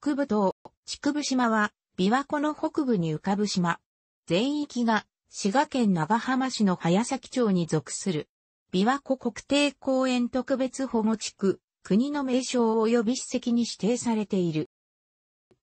竹部島、竹部島は、琵琶湖の北部に浮かぶ島。全域が、滋賀県長浜市の早崎町に属する。琵琶湖国定公園特別保護地区、国の名称及び史跡に指定されている。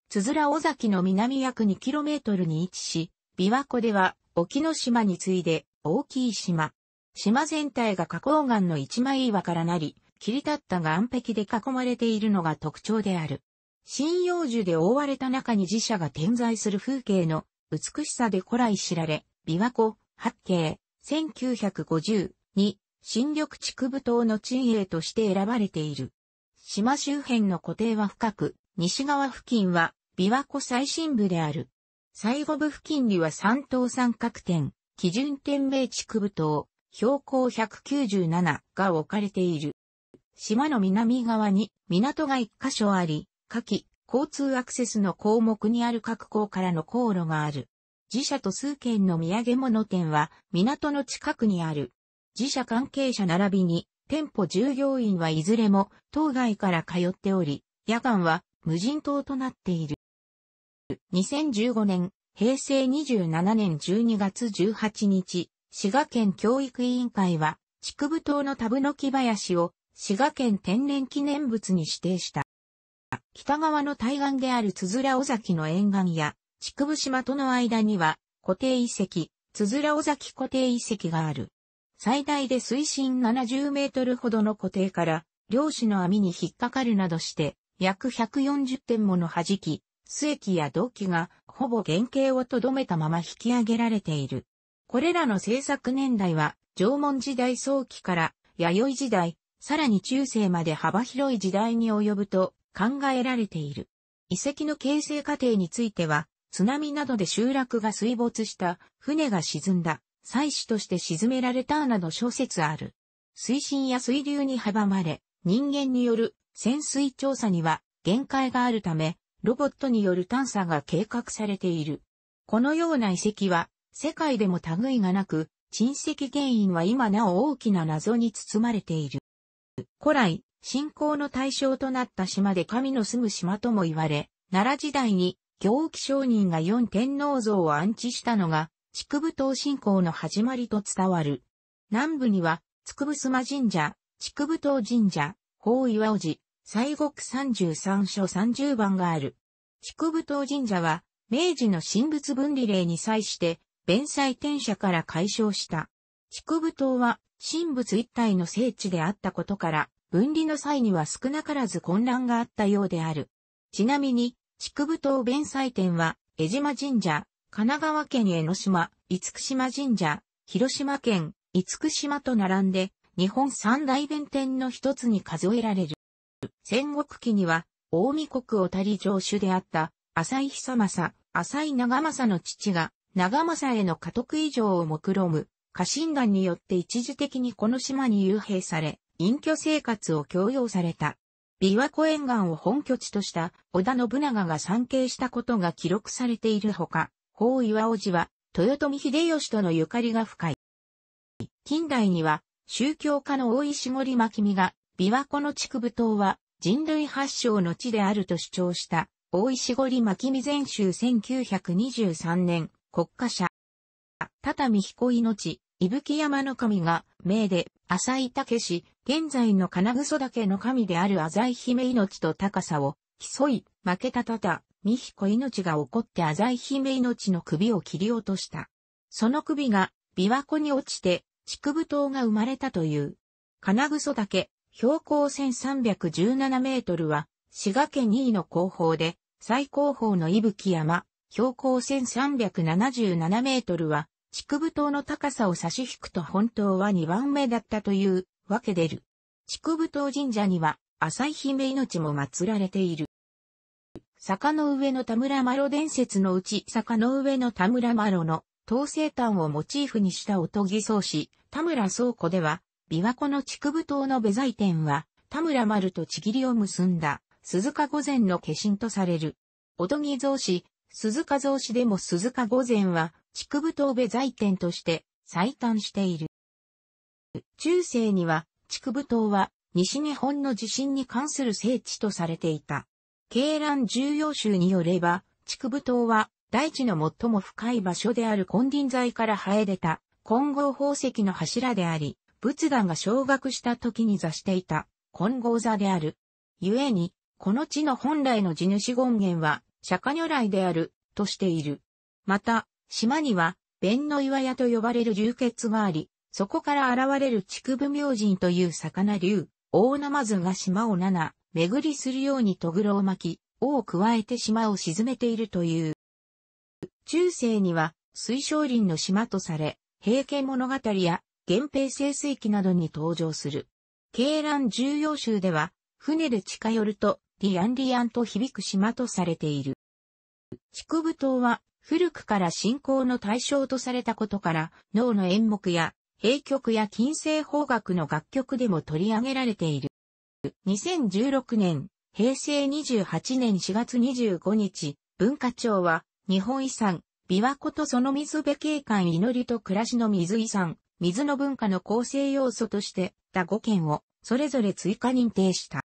つづら尾崎の南約 2km に位置し、琵琶湖では、沖ノ島に次いで、大きい島。島全体が花崗岩の一枚岩からなり、切り立った岩壁で囲まれているのが特徴である。針葉樹で覆われた中に寺社が点在する風景の美しさで古来知られ、琵琶湖、八景、1950に新緑区部島の鎮営として選ばれている。島周辺の固定は深く、西側付近は琵琶湖最深部である。最後部付近には三島三角点、基準点名区部島、標高197が置かれている。島の南側に港が一箇所あり、下記、交通アクセスの項目にある各港からの航路がある。自社と数件の土産物店は港の近くにある。自社関係者並びに店舗従業員はいずれも当該から通っており、夜間は無人島となっている。2015年、平成27年12月18日、滋賀県教育委員会は、竹部島のタブノキ林を滋賀県天然記念物に指定した。北側の対岸であるつづら尾崎の沿岸や、筑部島との間には、固定遺跡、つづら尾崎固定遺跡がある。最大で水深70メートルほどの固定から、漁師の網に引っかかるなどして、約140点もの弾き、末機や土器が、ほぼ原型をとどめたまま引き上げられている。これらの制作年代は、縄文時代早期から、弥生時代、さらに中世まで幅広い時代に及ぶと考えられている。遺跡の形成過程については、津波などで集落が水没した、船が沈んだ、祭祀として沈められたなど諸説ある。水深や水流に阻まれ、人間による潜水調査には限界があるため、ロボットによる探査が計画されている。このような遺跡は、世界でも類がなく、沈積原因は今なお大きな謎に包まれている。古来、信仰の対象となった島で神の住む島とも言われ、奈良時代に行基商人が四天皇像を安置したのが、筑部島信仰の始まりと伝わる。南部には、筑部島神社、筑部島神社、法岩尾寺、西国三十三所三十番がある。筑部島神社は、明治の神仏分離令に際して、弁祭転社から解消した。筑部島は、神仏一体の聖地であったことから、分離の際には少なからず混乱があったようである。ちなみに、筑部島弁祭典は、江島神社、神奈川県江ノ島、五福島神社、広島県、五福島と並んで、日本三大弁天の一つに数えられる。戦国期には、大見国をたり城主であった、浅井久政、浅井長政の父が、長政への家督以上を目論む、家臣団によって一時的にこの島に幽閉され、隠居生活を強要された。琵琶湖沿岸を本拠地とした織田信長が参詣したことが記録されているほか、法岩王子は豊臣秀吉とのゆかりが深い。近代には宗教家の大石森牧美が琵琶湖の畜部島は人類発祥の地であると主張した大石森牧美全集1923年国家社。畳彦命、伊吹山の神が、名で、浅井武氏、現在の金草岳の神である浅井姫命と高さを、競い、負けたたた、三彦命が起こって浅井姫命の首を切り落とした。その首が、琵琶湖に落ちて、竹部島が生まれたという。金草岳、標高1317メートルは、滋賀県2位の後方で、最高峰の伊吹山、標高1377メートルは、竹部島の高さを差し引くと本当は2番目だったというわけでる。竹部島神社には、浅井姫命も祀られている。坂の上の田村麻呂伝説のうち坂の上の田村麻呂の統制端をモチーフにしたおとぎ草子、田村倉庫では、琵琶湖の竹部島の部材店は、田村丸とちぎりを結んだ、鈴鹿御前の化身とされる。おとぎ草子、鈴鹿草子でも鈴鹿御前は、畜部東部財店として最短している。中世には、畜部島は西日本の地震に関する聖地とされていた。経乱重要州によれば、畜部島は大地の最も深い場所である金輪際から生え出た混合宝石の柱であり、仏壇が昇格した時に座していた混合座である。故に、この地の本来の地主権限は釈迦如来であるとしている。また、島には、弁の岩屋と呼ばれる流血があり、そこから現れる畜部明神という魚竜、大ナマズが島を七、巡りするようにトグロを巻き、尾を加えて島を沈めているという。中世には、水晶林の島とされ、平家物語や、源平清水記などに登場する。慶乱重要集では、船で近寄ると、リアンリアンと響く島とされている。畜部島は、古くから信仰の対象とされたことから、脳の演目や、閉曲や近世法学の楽曲でも取り上げられている。2016年、平成28年4月25日、文化庁は、日本遺産、琵琶湖とその水辺景観祈りと暮らしの水遺産、水の文化の構成要素として、他5件を、それぞれ追加認定した。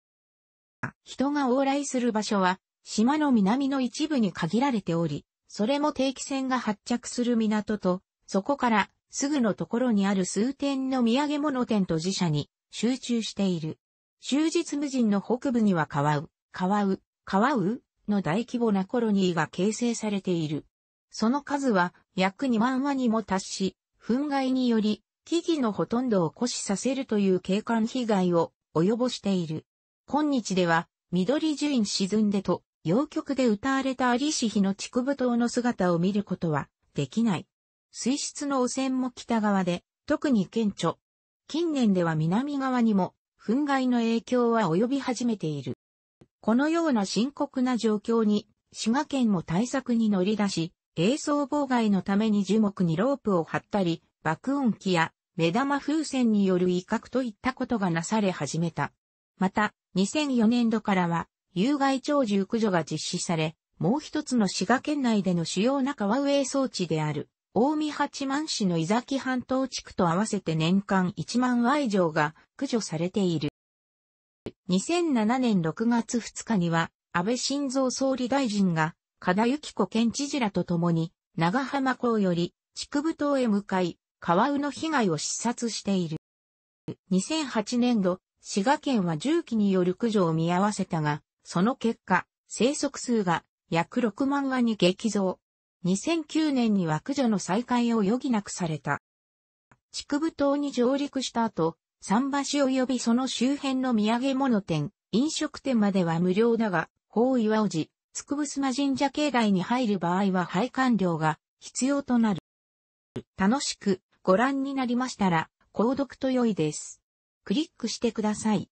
人が往来する場所は、島の南の一部に限られており、それも定期船が発着する港と、そこからすぐのところにある数点の土産物店と自社に集中している。終日無人の北部には川う、川う、川うの大規模なコロニーが形成されている。その数は約2万羽にも達し、憤慨により木々のほとんどを枯死させるという景観被害を及ぼしている。今日では緑樹院沈んでと洋曲で歌われたアリシヒの竹舞島の姿を見ることはできない。水質の汚染も北側で、特に顕著。近年では南側にも、憤害の影響は及び始めている。このような深刻な状況に、滋賀県も対策に乗り出し、映像妨害のために樹木にロープを張ったり、爆音機や目玉風船による威嚇といったことがなされ始めた。また、2004年度からは、有害鳥獣駆除が実施され、もう一つの滋賀県内での主要な川上装置である、大見八幡市の伊崎半島地区と合わせて年間1万羽以上が駆除されている。2007年6月2日には、安倍晋三総理大臣が、加田幸子県知事らと共に、長浜港より、区部島へ向かい、川上の被害を視察している。2008年度、滋賀県は重機による駆除を見合わせたが、その結果、生息数が約6万羽に激増。2009年には駆除の再開を余儀なくされた。筑部島に上陸した後、桟橋及びその周辺の土産物店、飲食店までは無料だが、法岩王子、筑部島神社境内に入る場合は配管料が必要となる。楽しくご覧になりましたら、購読と良いです。クリックしてください。